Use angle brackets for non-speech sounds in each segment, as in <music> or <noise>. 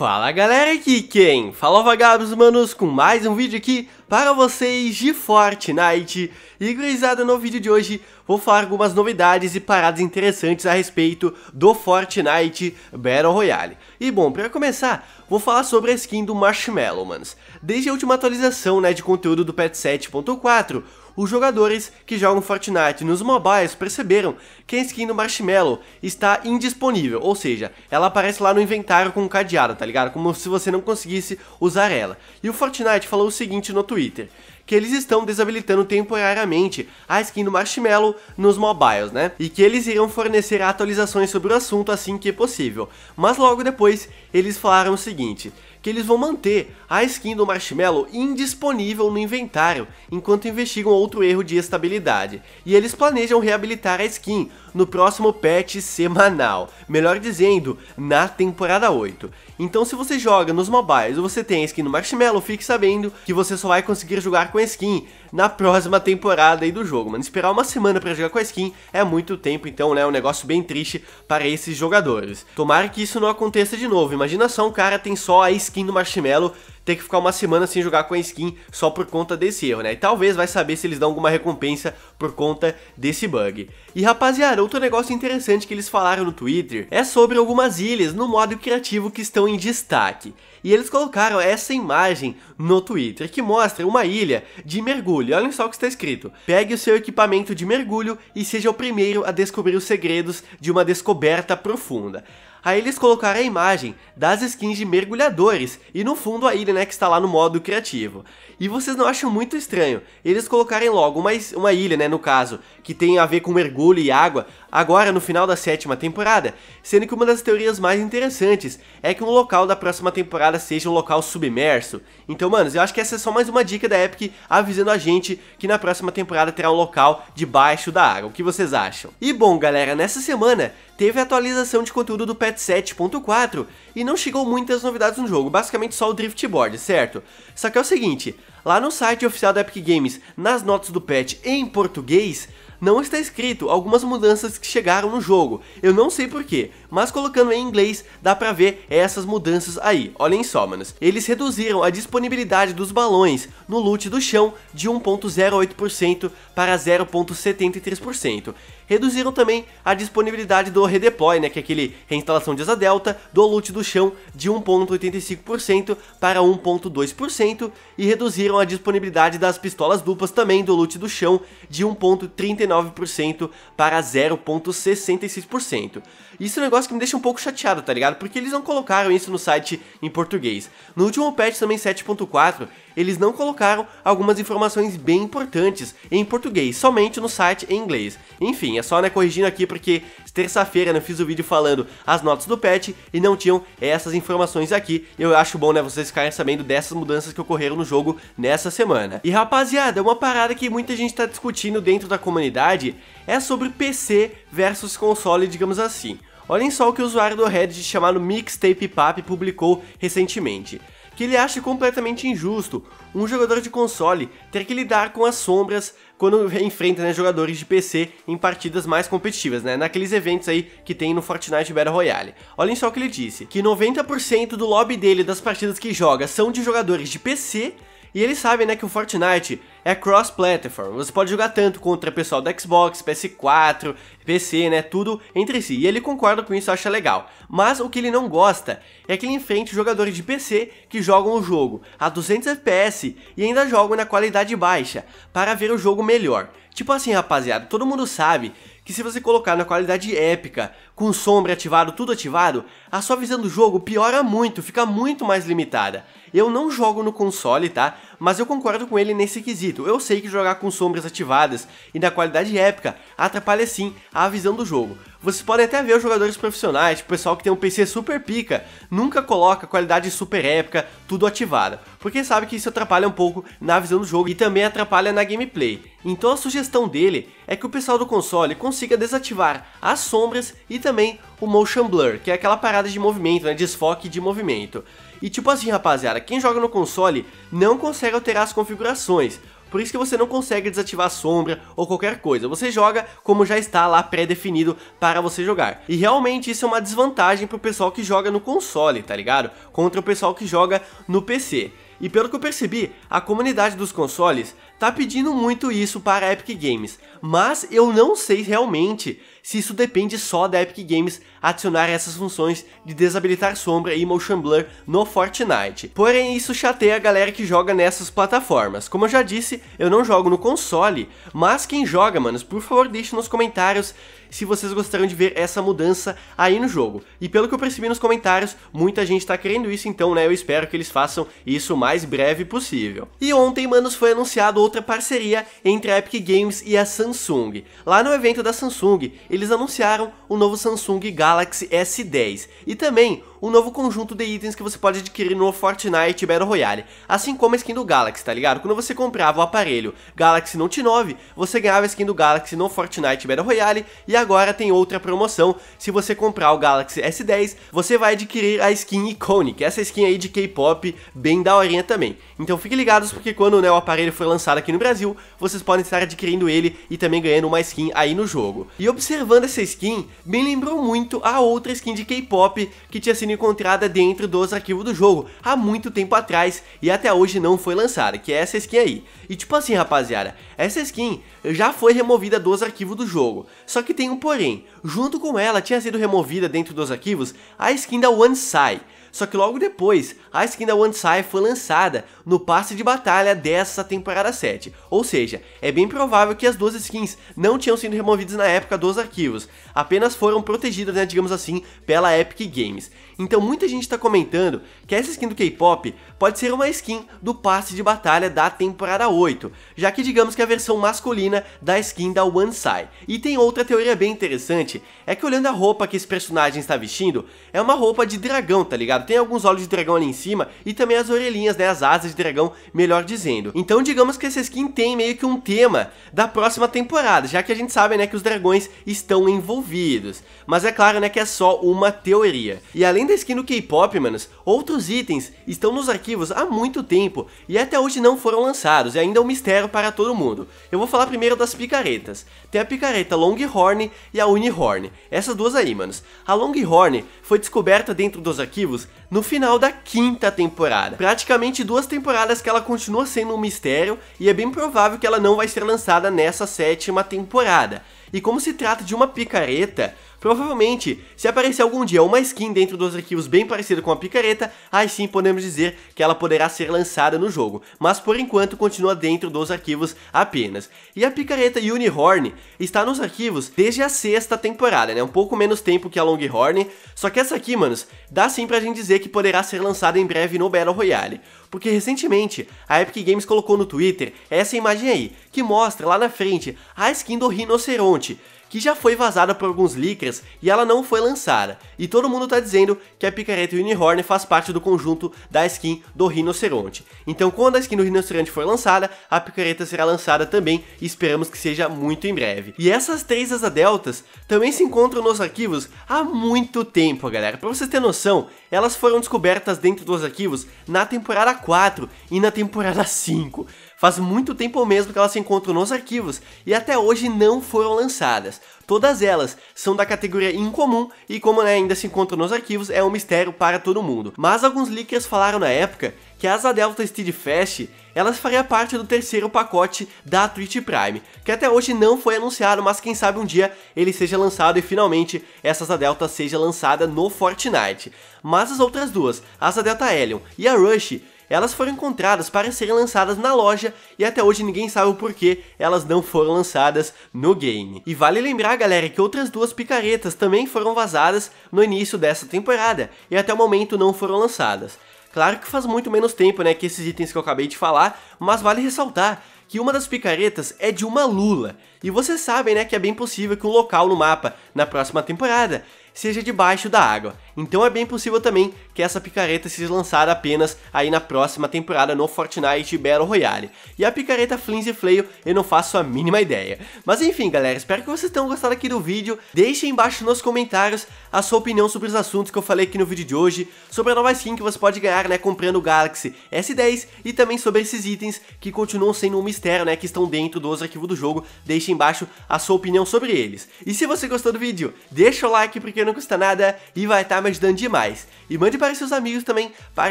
Fala galera aqui quem? Fala vagabos manos com mais um vídeo aqui para vocês de Fortnite E gurizada, no vídeo de hoje vou falar algumas novidades e paradas interessantes a respeito do Fortnite Battle Royale E bom, para começar, vou falar sobre a skin do Marshmallow, manos Desde a última atualização né, de conteúdo do patch 7.4 os jogadores que jogam Fortnite nos mobiles perceberam que a skin do Marshmallow está indisponível, ou seja, ela aparece lá no inventário com um cadeado, tá ligado? Como se você não conseguisse usar ela. E o Fortnite falou o seguinte no Twitter, que eles estão desabilitando temporariamente a skin do Marshmallow nos mobiles, né? E que eles irão fornecer atualizações sobre o assunto assim que possível. Mas logo depois, eles falaram o seguinte, que eles vão manter a skin do Marshmallow indisponível no inventário enquanto investigam outro erro de estabilidade, e eles planejam reabilitar a skin no próximo patch semanal, melhor dizendo, na temporada 8. Então se você joga nos mobiles ou você tem a skin do Marshmallow, fique sabendo que você só vai conseguir jogar com a skin na próxima temporada aí do jogo, mano. Esperar uma semana para jogar com a skin é muito tempo, então né, é um negócio bem triste para esses jogadores. Tomara que isso não aconteça de novo, imagina só um cara tem só a skin skin do Marshmallow ter que ficar uma semana sem jogar com a skin só por conta desse erro, né? E talvez vai saber se eles dão alguma recompensa por conta desse bug. E rapaziada, outro negócio interessante que eles falaram no Twitter é sobre algumas ilhas no modo criativo que estão em destaque. E eles colocaram essa imagem no Twitter que mostra uma ilha de mergulho. Olhem só o que está escrito: pegue o seu equipamento de mergulho e seja o primeiro a descobrir os segredos de uma descoberta profunda. Aí eles colocaram a imagem das skins de mergulhadores e no fundo a ilha, né, que está lá no modo criativo. E vocês não acham muito estranho eles colocarem logo uma, uma ilha, né, no caso, que tem a ver com mergulho e água, agora no final da sétima temporada, sendo que uma das teorias mais interessantes é que um local da próxima temporada seja um local submerso. Então, manos, eu acho que essa é só mais uma dica da Epic avisando a gente que na próxima temporada terá um local debaixo da água. O que vocês acham? E bom, galera, nessa semana teve a atualização de conteúdo do patch 7.4 e não chegou muitas novidades no jogo, basicamente só o drift board certo? Só que é o seguinte, lá no site oficial da Epic Games, nas notas do patch em português, não está escrito algumas mudanças que chegaram no jogo. Eu não sei porquê, mas colocando em inglês dá pra ver essas mudanças aí. Olhem só, manos. Eles reduziram a disponibilidade dos balões no loot do chão de 1.08% para 0.73%. Reduziram também a disponibilidade do redeploy, né, que é aquele reinstalação de asa delta, do loot do chão de 1.85% para 1.2% e reduziram a disponibilidade das pistolas duplas também do loot do chão de 1.39% para 0.66%. Isso é um negócio negócio que me deixa um pouco chateado, tá ligado? Porque eles não colocaram isso no site em português. No último patch também 7.4, eles não colocaram algumas informações bem importantes em português, somente no site em inglês. Enfim, é só né, corrigindo aqui porque terça-feira né, eu fiz o vídeo falando as notas do patch e não tinham essas informações aqui. Eu acho bom né, vocês ficarem sabendo dessas mudanças que ocorreram no jogo nessa semana. E rapaziada, uma parada que muita gente está discutindo dentro da comunidade é sobre PC versus console, digamos assim. Olhem só o que o usuário do Reddit chamado Mixtape Pap publicou recentemente que ele acha completamente injusto um jogador de console ter que lidar com as sombras quando <laughs> enfrenta né, jogadores de PC em partidas mais competitivas, né, naqueles eventos aí que tem no Fortnite Battle Royale. Olhem só o que ele disse, que 90% do lobby dele das partidas que joga são de jogadores de PC e eles sabem né, que o Fortnite é cross-platform, você pode jogar tanto contra pessoal do Xbox, PS4, PC, né, tudo entre si. E ele concorda com isso, acha legal. Mas o que ele não gosta é que ele enfrente jogadores de PC que jogam o jogo a 200 FPS e ainda jogam na qualidade baixa para ver o jogo melhor. Tipo assim, rapaziada, todo mundo sabe que se você colocar na qualidade épica com sombra ativado, tudo ativado, a sua visão do jogo piora muito, fica muito mais limitada. Eu não jogo no console, tá? Mas eu concordo com ele nesse quesito. Eu sei que jogar com sombras ativadas e na qualidade épica atrapalha sim a visão do jogo. Vocês podem até ver os jogadores profissionais, tipo, o pessoal que tem um PC super pica, nunca coloca qualidade super épica, tudo ativada, porque sabe que isso atrapalha um pouco na visão do jogo e também atrapalha na gameplay. Então a sugestão dele é que o pessoal do console consiga desativar as sombras e também também o motion blur, que é aquela parada de movimento, né, desfoque de movimento. E tipo assim, rapaziada, quem joga no console não consegue alterar as configurações, por isso que você não consegue desativar a sombra ou qualquer coisa. Você joga como já está lá pré-definido para você jogar. E realmente isso é uma desvantagem para o pessoal que joga no console, tá ligado? Contra o pessoal que joga no PC. E pelo que eu percebi, a comunidade dos consoles tá pedindo muito isso para a Epic Games, mas eu não sei realmente se isso depende só da Epic Games adicionar essas funções de desabilitar sombra e motion blur no Fortnite. Porém, isso chateia a galera que joga nessas plataformas. Como eu já disse, eu não jogo no console, mas quem joga, manos, por favor deixe nos comentários se vocês gostaram de ver essa mudança aí no jogo. E pelo que eu percebi nos comentários, muita gente tá querendo isso, então, né, eu espero que eles façam isso o mais breve possível. E ontem, manos, foi anunciado outra parceria entre a Epic Games e a Samsung. Lá no evento da Samsung, eles anunciaram o novo Samsung Galaxy S10 e também um novo conjunto de itens que você pode adquirir no Fortnite Battle Royale, assim como a skin do Galaxy, tá ligado? Quando você comprava o aparelho Galaxy Note 9, você ganhava a skin do Galaxy no Fortnite Battle Royale e agora tem outra promoção, se você comprar o Galaxy S10, você vai adquirir a skin Iconic, essa skin aí de K-pop, bem daorinha também. Então fiquem ligados, porque quando né, o aparelho for lançado aqui no Brasil, vocês podem estar adquirindo ele e também ganhando uma skin aí no jogo. E observando essa skin, me lembrou muito a outra skin de K-pop que tinha sido encontrada dentro dos arquivos do jogo, há muito tempo atrás, e até hoje não foi lançada, que é essa skin aí. E tipo assim, rapaziada, essa skin já foi removida dos arquivos do jogo, só que tem um porém, junto com ela tinha sido removida dentro dos arquivos a skin da One Sai, só que logo depois, a skin da One Sai foi lançada no passe de batalha dessa temporada 7, ou seja, é bem provável que as duas skins não tinham sido removidas na época dos arquivos, apenas foram protegidas, né, digamos assim, pela Epic Games. Então muita gente está comentando que essa skin do K-pop pode ser uma skin do passe de batalha da temporada 8, já que digamos que é a versão masculina da skin da One Sai. E tem outra teoria bem interessante, é que olhando a roupa que esse personagem está vestindo, é uma roupa de dragão, tá ligado? sabe? Tem alguns olhos de dragão ali em cima e também as orelhinhas, né? As asas de dragão, melhor dizendo. Então digamos que essa skin tem meio que um tema da próxima temporada, já que a gente sabe, né, que os dragões estão envolvidos. Mas é claro, né, que é só uma teoria. E além da skin do K-pop, manos, outros itens estão nos arquivos há muito tempo e até hoje não foram lançados, e ainda é um mistério para todo mundo. Eu vou falar primeiro das picaretas. Tem a picareta Longhorn e a Unihorn. Essas duas aí, manos. A Longhorn foi descoberta dentro dos arquivos no final da quinta temporada. Praticamente duas temporadas que ela continua sendo um mistério e é bem provável que ela não vai ser lançada nessa sétima temporada. E como se trata de uma picareta, Provavelmente, se aparecer algum dia uma skin dentro dos arquivos bem parecida com a picareta, aí sim podemos dizer que ela poderá ser lançada no jogo, mas por enquanto continua dentro dos arquivos apenas. E a picareta Unihorn está nos arquivos desde a sexta temporada, né? Um pouco menos tempo que a Longhorn, só que essa aqui, manos, dá sim pra gente dizer que poderá ser lançada em breve no Battle Royale porque recentemente a Epic Games colocou no Twitter essa imagem aí, que mostra lá na frente a skin do rinoceronte, que já foi vazada por alguns leakers e ela não foi lançada, e todo mundo tá dizendo que a picareta Unihorn faz parte do conjunto da skin do rinoceronte. Então quando a skin do rinoceronte for lançada, a picareta será lançada também e esperamos que seja muito em breve. E essas três asa deltas também se encontram nos arquivos há muito tempo, galera. Pra vocês terem noção, elas foram descobertas dentro dos arquivos na temporada 4 e na temporada 5. Faz muito tempo mesmo que elas se encontram nos arquivos e até hoje não foram lançadas. Todas elas são da categoria incomum e como né, ainda se encontram nos arquivos é um mistério para todo mundo. Mas alguns leakers falaram na época que a Asa Delta Steed Fast, elas faria parte do terceiro pacote da Twitch Prime, que até hoje não foi anunciado, mas quem sabe um dia ele seja lançado e finalmente essa Asa Delta seja lançada no Fortnite. Mas as outras duas, a Asa Delta Helion e a Rush, elas foram encontradas para serem lançadas na loja e até hoje ninguém sabe o porquê elas não foram lançadas no game. E vale lembrar, galera, que outras duas picaretas também foram vazadas no início dessa temporada e até o momento não foram lançadas. Claro que faz muito menos tempo né, que esses itens que eu acabei de falar, mas vale ressaltar que uma das picaretas é de uma lula, e vocês sabem né, que é bem possível que o um local no mapa na próxima temporada seja debaixo da água. Então é bem possível também que essa picareta seja lançada apenas aí na próxima temporada no Fortnite Battle Royale. E a picareta Flins e Flail eu não faço a mínima ideia. Mas enfim galera, espero que vocês tenham gostado aqui do vídeo. Deixem embaixo nos comentários a sua opinião sobre os assuntos que eu falei aqui no vídeo de hoje, sobre a nova skin que você pode ganhar né, comprando o Galaxy S10 e também sobre esses itens que continuam sendo um mistério né, que estão dentro dos arquivos do jogo. Deixem embaixo a sua opinião sobre eles. E se você gostou do vídeo, deixa o like porque não custa nada e vai estar tá ajudando demais. E mande para seus amigos também, para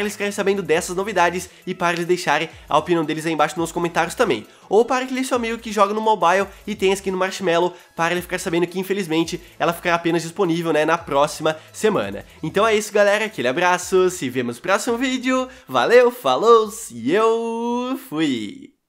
eles ficarem sabendo dessas novidades e para eles deixarem a opinião deles aí embaixo nos comentários também. Ou para aquele seu amigo que joga no mobile e tem a skin no Marshmallow, para ele ficar sabendo que infelizmente ela ficará apenas disponível né, na próxima semana. Então é isso galera, aquele abraço, se vemos no próximo vídeo, valeu, falou e eu fui!